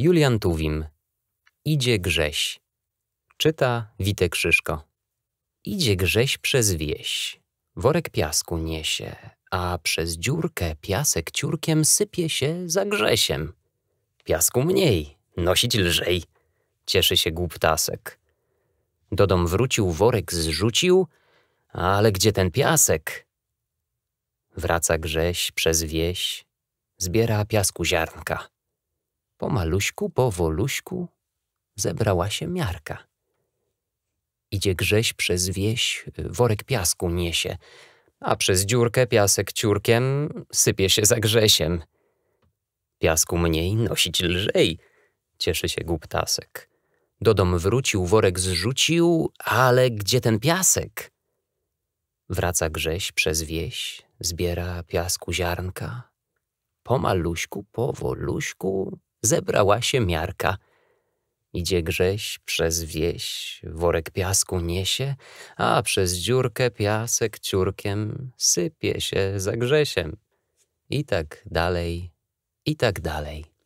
Julian Tuwim. Idzie grześ. Czyta Witek Krzyszko. Idzie grześ przez wieś. Worek piasku niesie, a przez dziurkę piasek ciurkiem sypie się za grzesiem. Piasku mniej, nosić lżej. Cieszy się głuptasek. Do dom wrócił, worek zrzucił, ale gdzie ten piasek? Wraca grześ przez wieś, zbiera piasku ziarnka po po powoluśku zebrała się miarka. Idzie grześ przez wieś, worek piasku niesie, a przez dziurkę piasek ciurkiem sypie się za grzesiem. Piasku mniej nosić lżej, cieszy się głuptasek. Do dom wrócił, worek zrzucił, ale gdzie ten piasek? Wraca grześ przez wieś, zbiera piasku ziarnka. Po po powoluśku zebrała się miarka. Idzie grześ przez wieś, worek piasku niesie, a przez dziurkę piasek ciurkiem sypie się za grzesiem. I tak dalej, i tak dalej.